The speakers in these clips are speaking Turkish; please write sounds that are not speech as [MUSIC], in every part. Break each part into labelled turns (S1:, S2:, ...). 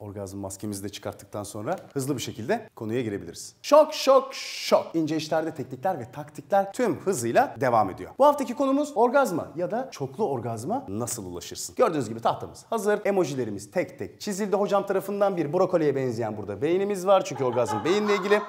S1: orgazm maskemizi de çıkarttıktan sonra hızlı bir şekilde konuya girebiliriz. Şok şok şok. İnce işlerde teknikler ve taktikler tüm hızıyla devam ediyor. Bu haftaki konumuz orgazma ya da çoklu orgazma nasıl ulaşırsın? Gördüğünüz gibi tahtamız hazır. Emojilerimiz tek tek çizildi hocam tarafından. Bir brokoliye benzeyen burada beynimiz var çünkü orgazm beyinle ilgili.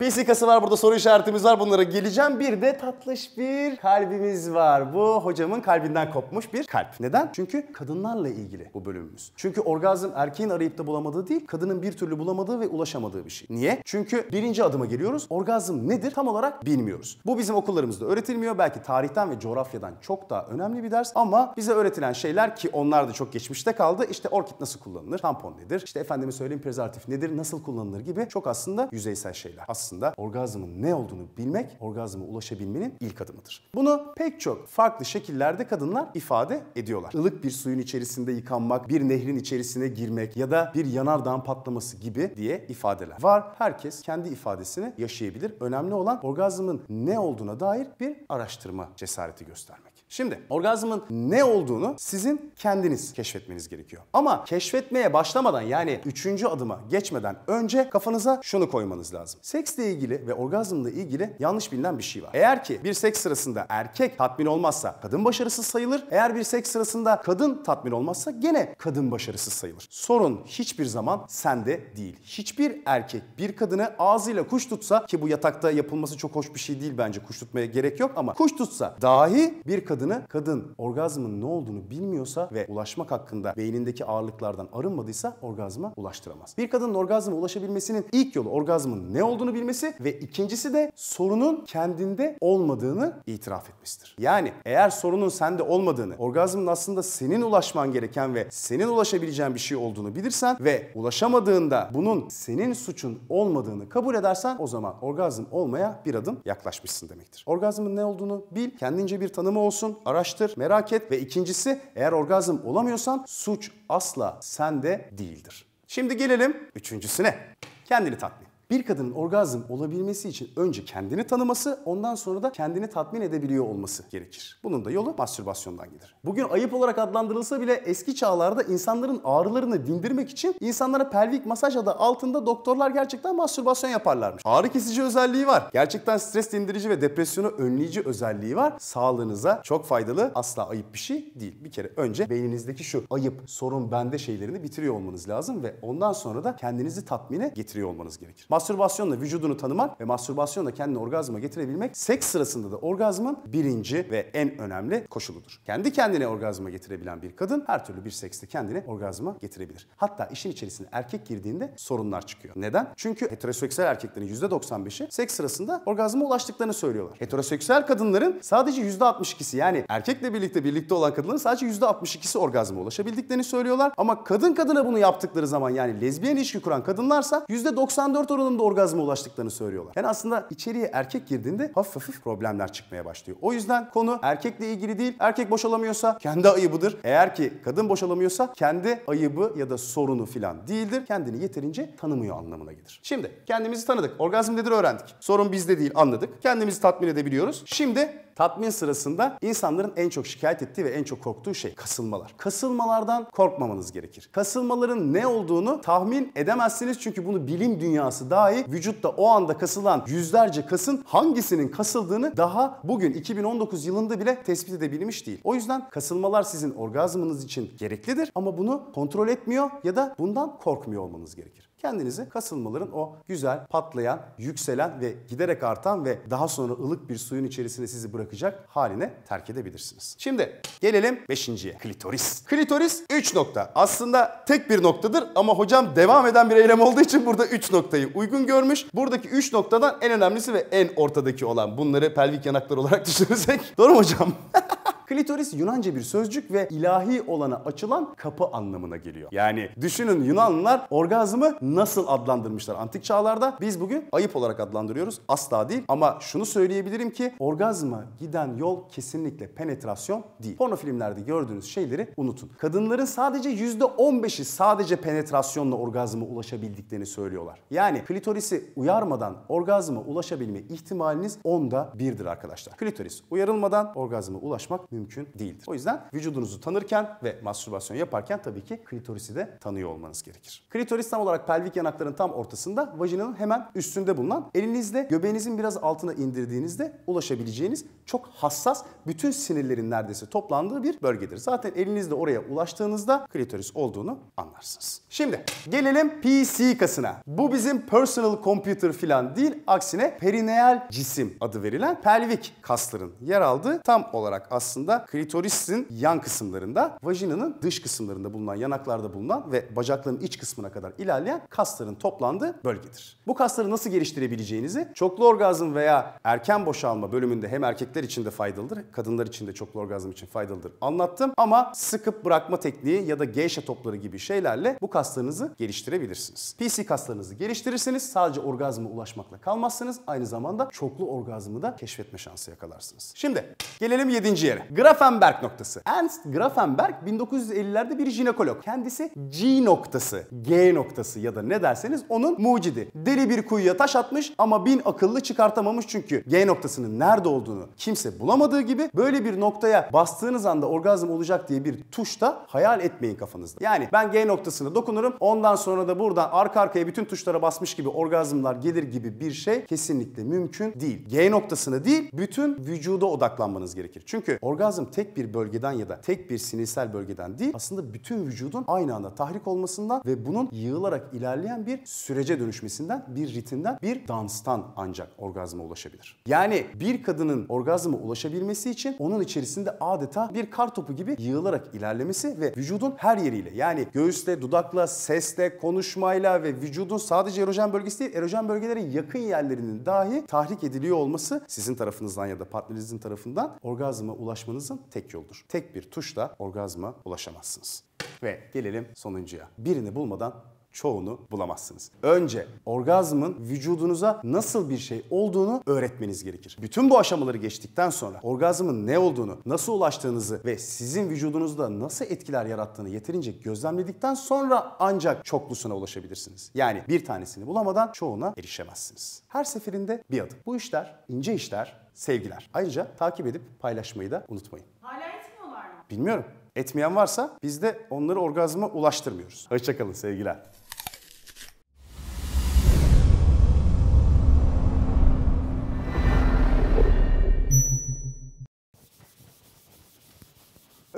S1: Pisikası var burada soru işaretimiz var bunlara geleceğim. Bir de tatlış bir kalbimiz var. Bu hocamın kalbinden kopmuş bir kalp. Neden? Çünkü kadınlarla ilgili bu bölümümüz. Çünkü orgazm erkeğin arayıp da bulamadığı değil, kadının bir türlü bulamadığı ve ulaşamadığı bir şey. Niye? Çünkü birinci adıma geliyoruz. Orgazm nedir tam olarak bilmiyoruz. Bu bizim okullarımızda öğretilmiyor. Belki tarihten ve coğrafyadan çok daha önemli bir ders ama bize öğretilen şeyler ki onlar da çok geçmişte kaldı. İşte orkid nasıl kullanılır? Tampon nedir? İşte efendime söyleyeyim prezervatif nedir? Nasıl kullanılır gibi çok aslında yüzeysel şeyler. Aslında orgazmın ne olduğunu bilmek, orgazma ulaşabilmenin ilk adımıdır. Bunu pek çok farklı şekillerde kadınlar ifade ediyorlar. Ilık bir suyun içerisinde yıkanmak, bir nehrin içerisine girmek ya da bir yanardağın patlaması gibi diye ifadeler var. Herkes kendi ifadesini yaşayabilir. Önemli olan orgazmın ne olduğuna dair bir araştırma cesareti göstermek. Şimdi orgazmın ne olduğunu sizin kendiniz keşfetmeniz gerekiyor. Ama keşfetmeye başlamadan yani üçüncü adıma geçmeden önce kafanıza şunu koymanız lazım. Seksle ilgili ve orgazmla ilgili yanlış bilinen bir şey var. Eğer ki bir seks sırasında erkek tatmin olmazsa kadın başarısız sayılır. Eğer bir seks sırasında kadın tatmin olmazsa gene kadın başarısız sayılır. Sorun hiçbir zaman sende değil. Hiçbir erkek bir kadını ağzıyla kuş tutsa ki bu yatakta yapılması çok hoş bir şey değil bence kuş tutmaya gerek yok ama kuş tutsa dahi bir kadın kadını kadın orgazmın ne olduğunu bilmiyorsa ve ulaşmak hakkında beynindeki ağırlıklardan arınmadıysa orgazma ulaştıramaz. Bir kadının orgazma ulaşabilmesinin ilk yolu orgazmın ne olduğunu bilmesi ve ikincisi de sorunun kendinde olmadığını itiraf etmesidir. Yani eğer sorunun sende olmadığını, orgazmın aslında senin ulaşman gereken ve senin ulaşabileceğin bir şey olduğunu bilirsen ve ulaşamadığında bunun senin suçun olmadığını kabul edersen o zaman orgazm olmaya bir adım yaklaşmışsın demektir. Orgazmın ne olduğunu bil, kendince bir tanımı olsun olsun, araştır, merak et ve ikincisi eğer orgazm olamıyorsan suç asla sende değildir. Şimdi gelelim üçüncüsüne. Kendini tatmin. Bir kadının orgazm olabilmesi için önce kendini tanıması, ondan sonra da kendini tatmin edebiliyor olması gerekir. Bunun da yolu mastürbasyondan gelir. Bugün ayıp olarak adlandırılsa bile eski çağlarda insanların ağrılarını dindirmek için insanlara pelvik masaj adı altında doktorlar gerçekten mastürbasyon yaparlarmış. Ağrı kesici özelliği var. Gerçekten stres dindirici ve depresyonu önleyici özelliği var. Sağlığınıza çok faydalı, asla ayıp bir şey değil. Bir kere önce beyninizdeki şu ayıp, sorun bende şeylerini bitiriyor olmanız lazım ve ondan sonra da kendinizi tatmine getiriyor olmanız gerekir. Mastürbasyonla vücudunu tanıman ve mastürbasyonla kendini orgazma getirebilmek seks sırasında da orgazmın birinci ve en önemli koşuludur. Kendi kendine orgazma getirebilen bir kadın her türlü bir sekste kendini orgazma getirebilir. Hatta işin içerisinde erkek girdiğinde sorunlar çıkıyor. Neden? Çünkü heteroseksüel erkeklerin %95'i seks sırasında orgazma ulaştıklarını söylüyorlar. Heteroseksüel kadınların sadece %62'si yani erkekle birlikte birlikte olan kadınların sadece %62'si orgazma ulaşabildiklerini söylüyorlar. Ama kadın kadına bunu yaptıkları zaman yani lezbiyen ilişki kuran kadınlarsa %94 oranı da orgazma ulaştıklarını söylüyorlar. Yani aslında içeriye erkek girdiğinde hafif hafif problemler çıkmaya başlıyor. O yüzden konu erkekle ilgili değil. Erkek boşalamıyorsa kendi ayıbıdır. Eğer ki kadın boşalamıyorsa kendi ayıbı ya da sorunu filan değildir. Kendini yeterince tanımıyor anlamına gelir. Şimdi kendimizi tanıdık. Orgazm nedir öğrendik. Sorun bizde değil anladık. Kendimizi tatmin edebiliyoruz. Şimdi Tatmin sırasında insanların en çok şikayet ettiği ve en çok korktuğu şey kasılmalar. Kasılmalardan korkmamanız gerekir. Kasılmaların ne olduğunu tahmin edemezsiniz çünkü bunu bilim dünyası dahi vücutta o anda kasılan yüzlerce kasın hangisinin kasıldığını daha bugün 2019 yılında bile tespit edebilmiş değil. O yüzden kasılmalar sizin orgazmınız için gereklidir ama bunu kontrol etmiyor ya da bundan korkmuyor olmanız gerekir. Kendinizi kasılmaların o güzel, patlayan, yükselen ve giderek artan ve daha sonra ılık bir suyun içerisinde sizi bırakacak haline terk edebilirsiniz. Şimdi gelelim 5.ye. Klitoris. Klitoris 3 nokta. Aslında tek bir noktadır ama hocam devam eden bir eylem olduğu için burada 3 noktayı uygun görmüş. Buradaki 3 noktadan en önemlisi ve en ortadaki olan bunları pelvik yanaklar olarak [LAUGHS] düşünürsek. Doğru mu hocam? [LAUGHS] Klitoris Yunanca bir sözcük ve ilahi olana açılan kapı anlamına geliyor. Yani düşünün Yunanlılar orgazmı nasıl adlandırmışlar antik çağlarda? Biz bugün ayıp olarak adlandırıyoruz. Asla değil ama şunu söyleyebilirim ki orgazma giden yol kesinlikle penetrasyon değil. Porno filmlerde gördüğünüz şeyleri unutun. Kadınların sadece %15'i sadece penetrasyonla orgazma ulaşabildiklerini söylüyorlar. Yani klitorisi uyarmadan orgazma ulaşabilme ihtimaliniz onda birdir arkadaşlar. Klitoris uyarılmadan orgazma ulaşmak mümkün değildir. O yüzden vücudunuzu tanırken ve mastürbasyon yaparken tabii ki klitorisi de tanıyor olmanız gerekir. Klitoris tam olarak pelvik yanakların tam ortasında, vajinanın hemen üstünde bulunan elinizle göbeğinizin biraz altına indirdiğinizde ulaşabileceğiniz çok hassas, bütün sinirlerin neredeyse toplandığı bir bölgedir. Zaten elinizle oraya ulaştığınızda klitoris olduğunu anlarsınız. Şimdi gelelim PC kasına. Bu bizim personal computer filan değil, aksine perineal cisim adı verilen pelvik kasların yer aldığı tam olarak aslında aslında klitorisin yan kısımlarında, vajinanın dış kısımlarında bulunan, yanaklarda bulunan ve bacakların iç kısmına kadar ilerleyen kasların toplandığı bölgedir. Bu kasları nasıl geliştirebileceğinizi çoklu orgazm veya erken boşalma bölümünde hem erkekler için de faydalıdır, kadınlar için de çoklu orgazm için faydalıdır anlattım. Ama sıkıp bırakma tekniği ya da geyşe topları gibi şeylerle bu kaslarınızı geliştirebilirsiniz. PC kaslarınızı geliştirirseniz sadece orgazma ulaşmakla kalmazsınız. Aynı zamanda çoklu orgazmı da keşfetme şansı yakalarsınız. Şimdi gelelim 7. yere. Grafenberg noktası. Ernst Grafenberg 1950'lerde bir jinekolog. Kendisi G noktası, G noktası ya da ne derseniz onun mucidi. Deli bir kuyuya taş atmış ama bin akıllı çıkartamamış çünkü G noktasının nerede olduğunu kimse bulamadığı gibi böyle bir noktaya bastığınız anda orgazm olacak diye bir tuş da hayal etmeyin kafanızda. Yani ben G noktasına dokunurum ondan sonra da buradan arka arkaya bütün tuşlara basmış gibi orgazmlar gelir gibi bir şey kesinlikle mümkün değil. G noktasına değil bütün vücuda odaklanmanız gerekir. Çünkü orgazm orgazm tek bir bölgeden ya da tek bir sinirsel bölgeden değil aslında bütün vücudun aynı anda tahrik olmasından ve bunun yığılarak ilerleyen bir sürece dönüşmesinden, bir ritimden, bir danstan ancak orgazma ulaşabilir. Yani bir kadının orgazma ulaşabilmesi için onun içerisinde adeta bir kar topu gibi yığılarak ilerlemesi ve vücudun her yeriyle yani göğüste, dudakla, sesle, konuşmayla ve vücudun sadece erojen bölgesi değil erojen bölgelere yakın yerlerinin dahi tahrik ediliyor olması sizin tarafınızdan ya da partnerinizin tarafından orgazma ulaşmanın ulaşmanızın tek yoldur. Tek bir tuşla orgazma ulaşamazsınız. Ve gelelim sonuncuya. Birini bulmadan çoğunu bulamazsınız. Önce orgazmın vücudunuza nasıl bir şey olduğunu öğretmeniz gerekir. Bütün bu aşamaları geçtikten sonra orgazmın ne olduğunu, nasıl ulaştığınızı ve sizin vücudunuzda nasıl etkiler yarattığını yeterince gözlemledikten sonra ancak çoklusuna ulaşabilirsiniz. Yani bir tanesini bulamadan çoğuna erişemezsiniz. Her seferinde bir adım. Bu işler ince işler, sevgiler. Ayrıca takip edip paylaşmayı da unutmayın. Hala etmiyorlar mı? Bilmiyorum. Etmeyen varsa biz de onları orgazma ulaştırmıyoruz. Hoşçakalın sevgiler.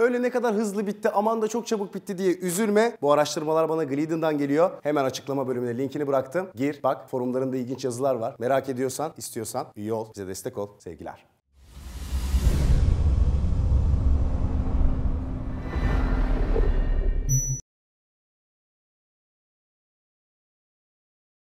S1: öyle ne kadar hızlı bitti aman da çok çabuk bitti diye üzülme. Bu araştırmalar bana Gliden'dan geliyor. Hemen açıklama bölümüne linkini bıraktım. Gir bak forumlarında ilginç yazılar var. Merak ediyorsan istiyorsan üye ol bize destek ol. Sevgiler.